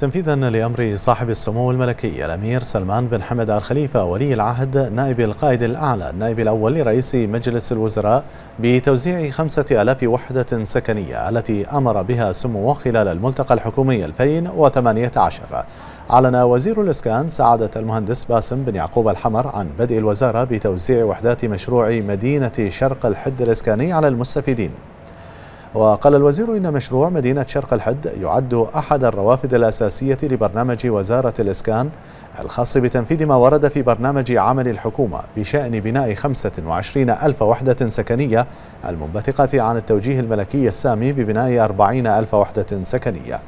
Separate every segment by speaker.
Speaker 1: تنفيذا لأمر صاحب السمو الملكي الأمير سلمان بن حمد آل خليفة ولي العهد نائب القائد الأعلى النائب الأول لرئيس مجلس الوزراء بتوزيع خمسة ألاف وحدة سكنية التي أمر بها سموه خلال الملتقى الحكومي 2018 أعلن وزير الإسكان سعادة المهندس باسم بن يعقوب الحمر عن بدء الوزارة بتوزيع وحدات مشروع مدينة شرق الحد الإسكاني على المستفيدين وقال الوزير إن مشروع مدينة شرق الحد يعد أحد الروافد الأساسية لبرنامج وزارة الإسكان الخاص بتنفيذ ما ورد في برنامج عمل الحكومة بشأن بناء 25 ألف وحدة سكنية المنبثقة عن التوجيه الملكي السامي ببناء 40 ألف وحدة سكنية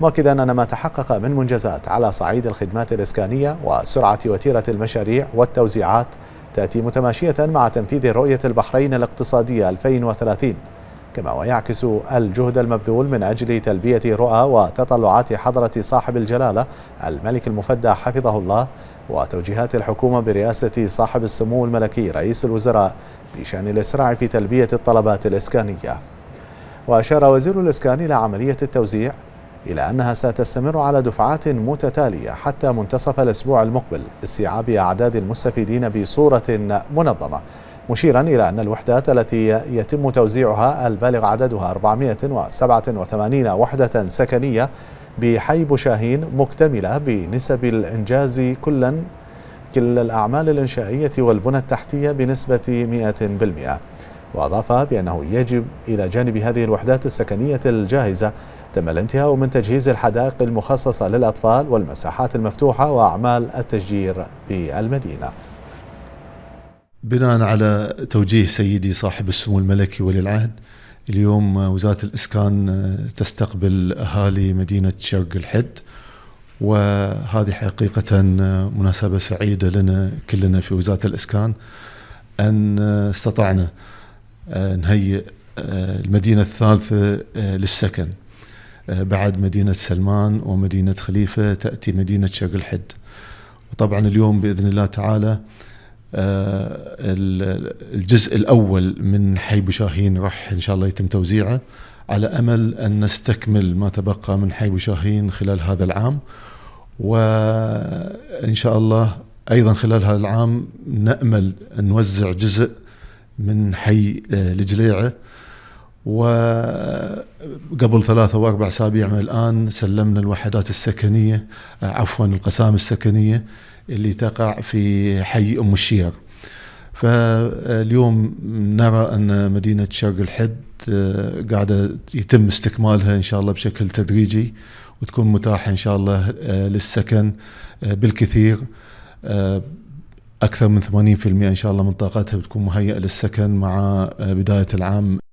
Speaker 1: مؤكدا أن ما تحقق من منجزات على صعيد الخدمات الإسكانية وسرعة وتيرة المشاريع والتوزيعات تأتي متماشية مع تنفيذ رؤية البحرين الاقتصادية 2030 كما ويعكس الجهد المبذول من أجل تلبية رؤى وتطلعات حضرة صاحب الجلالة الملك المفدى حفظه الله وتوجيهات الحكومة برئاسة صاحب السمو الملكي رئيس الوزراء بشأن الإسراع في تلبية الطلبات الإسكانية وأشار وزير الإسكان إلى عملية التوزيع إلى أنها ستستمر على دفعات متتالية حتى منتصف الأسبوع المقبل لاستيعاب أعداد المستفيدين بصورة منظمة مشيرا إلى أن الوحدات التي يتم توزيعها البالغ عددها 487 وحدة سكنية بحي بوشاهين مكتملة بنسب الإنجاز كلا كل الأعمال الإنشائية والبنى التحتية بنسبة 100% وأضاف بأنه يجب إلى جانب هذه الوحدات السكنية الجاهزة تم الانتهاء من تجهيز الحدائق المخصصة للأطفال والمساحات المفتوحة وأعمال التشجير بالمدينة
Speaker 2: بناء على توجيه سيدي صاحب السمو الملكي ولي العهد اليوم وزارة الإسكان آه، تستقبل أهالي مدينة شرق الحد وهذه حقيقة آه، مناسبة سعيدة لنا كلنا في وزارة الإسكان أن آه، استطعنا نهيئ المدينة الثالثة للسكن بعد مدينة سلمان ومدينة خليفة تأتي مدينة شرق الحد وطبعا اليوم بإذن الله تعالى آه، الجزء الأول من حي شاهين راح إن شاء الله يتم توزيعه على أمل أن نستكمل ما تبقى من حي شاهين خلال هذا العام وإن شاء الله أيضا خلال هذا العام نأمل أن نوزع جزء من حي آه، لجليعه وقبل ثلاثة وأربع أسابيع من الآن سلمنا الوحدات السكنية آه، عفوا القسام السكنية اللي تقع في حي أم الشير فاليوم نرى أن مدينة شرق الحد آه، قاعدة يتم استكمالها إن شاء الله بشكل تدريجي وتكون متاحة إن شاء الله آه، للسكن بالكثير أكثر من 80% إن شاء الله من طاقتها بتكون مهيئة للسكن مع بداية العام